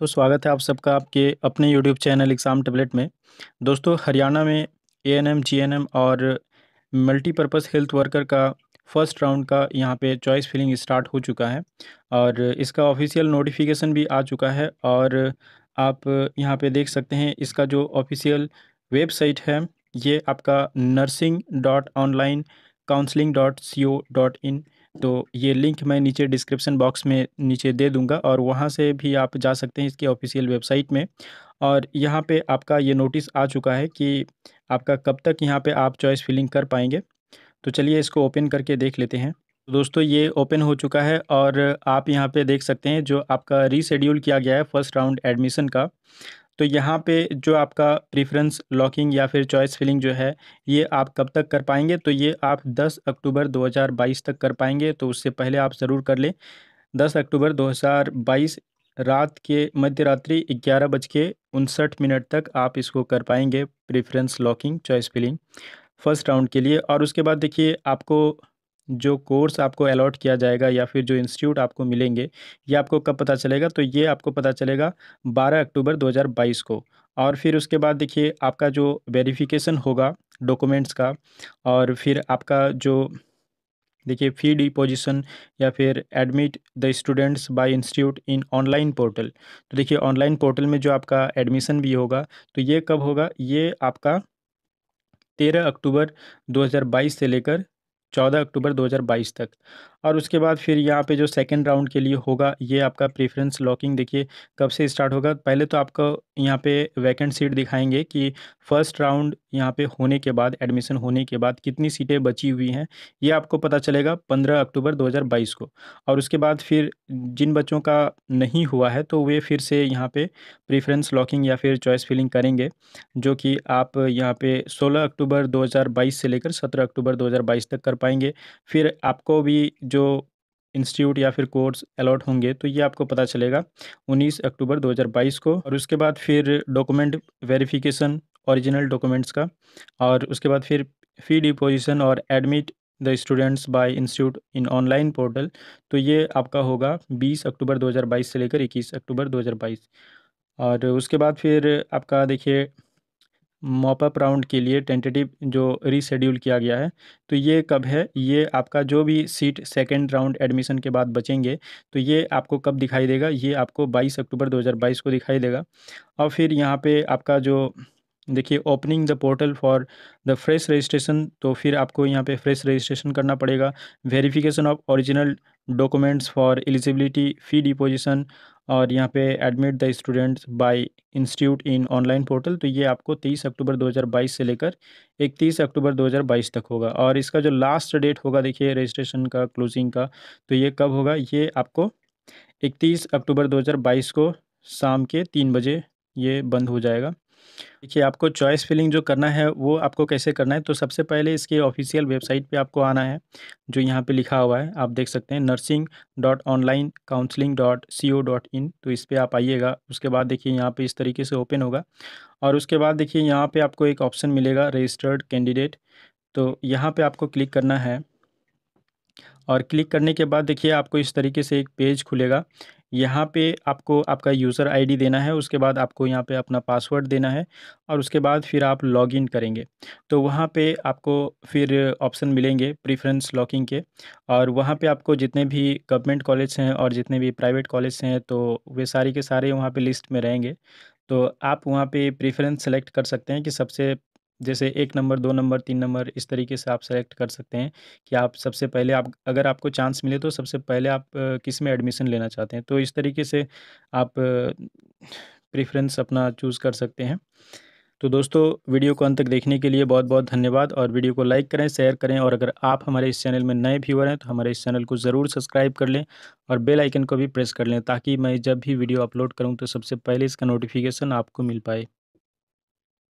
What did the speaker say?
तो स्वागत है आप सबका आपके अपने यूट्यूब चैनल एग्ज़ाम टेबलेट में दोस्तों हरियाणा में A N M G N M और मल्टीपर्पज़ हेल्थ वर्कर का फ़र्स्ट राउंड का यहाँ पे चॉइस फिलिंग स्टार्ट हो चुका है और इसका ऑफिशियल नोटिफिकेशन भी आ चुका है और आप यहाँ पे देख सकते हैं इसका जो ऑफिशियल वेबसाइट है ये आपका nursing dot online counselling dot C O dot in तो ये लिंक मैं नीचे डिस्क्रिप्शन बॉक्स में नीचे दे दूंगा और वहाँ से भी आप जा सकते हैं इसकी ऑफिशियल वेबसाइट में और यहाँ पे आपका ये नोटिस आ चुका है कि आपका कब तक यहाँ पे आप चॉइस फिलिंग कर पाएंगे तो चलिए इसको ओपन करके देख लेते हैं तो दोस्तों ये ओपन हो चुका है और आप यहाँ पे देख सकते हैं जो आपका रीशेड्यूल किया गया है फर्स्ट राउंड एडमिशन का तो यहाँ पे जो आपका प्रेफरेंस लॉकिंग या फिर चॉइस फिलिंग जो है ये आप कब तक कर पाएंगे तो ये आप 10 अक्टूबर 2022 तक कर पाएंगे तो उससे पहले आप ज़रूर कर लें 10 अक्टूबर 2022 रात के मध्य रात्रि ग्यारह बज के उनसठ मिनट तक आप इसको कर पाएंगे preference locking choice filling first round के लिए और उसके बाद देखिए आपको जो कोर्स आपको अलॉट किया जाएगा या फिर जो इंस्टीट्यूट आपको मिलेंगे ये आपको कब पता चलेगा तो ये आपको पता चलेगा 12 अक्टूबर 2022 को और फिर उसके बाद देखिए आपका जो वेरिफिकेशन होगा डॉक्यूमेंट्स का और फिर आपका जो देखिए फी डिपोजिशन या फिर admit the students by institute in online portal तो देखिए ऑनलाइन पोर्टल में जो आपका एडमिशन भी होगा तो ये कब होगा ये आपका तेरह अक्टूबर 2022 से लेकर चौदह अक्टूबर 2022 तक और उसके बाद फिर यहाँ पे जो सेकंड राउंड के लिए होगा ये आपका प्रेफरेंस लॉकिंग देखिए कब से स्टार्ट होगा पहले तो आपको यहाँ पे वैकेंट सीट दिखाएंगे कि फ़र्स्ट राउंड यहाँ पे होने के बाद एडमिशन होने के बाद कितनी सीटें बची हुई हैं ये आपको पता चलेगा पंद्रह अक्टूबर 2022 को और उसके बाद फिर जिन बच्चों का नहीं हुआ है तो वे फिर से यहाँ पर प्रेफरेंस लॉकिंग या फिर चॉइस फिलिंग करेंगे जो कि आप यहाँ पर सोलह अक्टूबर दो से लेकर सत्रह अक्टूबर दो तक कर पाएंगे फिर आपको भी जो जो इंस्टीट्यूट या फिर कोर्स अलॉट होंगे तो ये आपको पता चलेगा 19 अक्टूबर 2022 को और उसके बाद फिर डॉक्यूमेंट वेरिफिकेशन ओरिजिनल डॉक्यूमेंट्स का और उसके बाद फिर फी डिपोजिशन और admit the students by institute in online portal तो ये आपका होगा 20 अक्टूबर 2022 से लेकर 21 अक्टूबर 2022 और उसके बाद फिर आपका देखिए मॉपअप राउंड के लिए टेंटेटिव जो रीशेड्यूल किया गया है तो ये कब है ये आपका जो भी सीट सेकेंड राउंड एडमिशन के बाद बचेंगे तो ये आपको कब दिखाई देगा ये आपको 22 अक्टूबर 2022 को दिखाई देगा और फिर यहाँ पे आपका जो देखिए opening the portal for the fresh registration तो फिर आपको यहाँ पे फ्रेश रजिस्ट्रेशन करना पड़ेगा verification of original documents for eligibility fee deposition और यहाँ पे admit the students by institute in online portal तो ये आपको 30 अक्टूबर 2022 से लेकर 31 अक्टूबर 2022 तक होगा और इसका जो लास्ट डेट होगा देखिए रजिस्ट्रेशन का क्लोजिंग का तो ये कब होगा ये आपको 31 अक्टूबर 2022 को शाम के तीन बजे ये बंद हो जाएगा देखिए आपको चॉइस फिलिंग जो करना है वो आपको कैसे करना है तो सबसे पहले इसके ऑफिशियल वेबसाइट पे आपको आना है जो यहाँ पे लिखा हुआ है आप देख सकते हैं nursing dot online counselling dot C O dot in तो इस पर आप आइएगा उसके बाद देखिए यहाँ पे इस तरीके से ओपन होगा और उसके बाद देखिए यहाँ पर आपको एक ऑप्शन मिलेगा रजिस्टर्ड कैंडिडेट तो यहाँ पर आपको क्लिक करना है और क्लिक करने के बाद देखिए आपको इस तरीके से एक पेज खुलेगा यहाँ पे आपको आपका यूज़र आईडी देना है उसके बाद आपको यहाँ पे अपना पासवर्ड देना है और उसके बाद फिर आप लॉगिन करेंगे तो वहाँ पे आपको फिर ऑप्शन मिलेंगे प्रेफरेंस लॉकिंग के और वहाँ पे आपको जितने भी गवर्नमेंट कॉलेज हैं और जितने भी प्राइवेट कॉलेज हैं तो वे सारे के सारे वहाँ पर लिस्ट में रहेंगे तो आप वहाँ पर प्रेफरेंस सेलेक्ट कर सकते हैं कि सबसे जैसे एक नंबर दो नंबर तीन नंबर इस तरीके से आप सेलेक्ट कर सकते हैं कि आप सबसे पहले आप अगर आपको चांस मिले तो सबसे पहले आप किस में एडमिशन लेना चाहते हैं तो इस तरीके से आप प्रेफरेंस अपना चूज़ कर सकते हैं तो दोस्तों वीडियो को अंत तक देखने के लिए बहुत बहुत धन्यवाद और वीडियो को लाइक करें शेयर करें और अगर आप हमारे इस चैनल में नए व्यूअर हैं तो हमारे इस चैनल को ज़रूर सब्सक्राइब कर लें और बेल आइकन को भी प्रेस कर लें ताकि मैं जब भी वीडियो अपलोड करूं तो सबसे पहले इसका नोटिफिकेशन आपको मिल पाए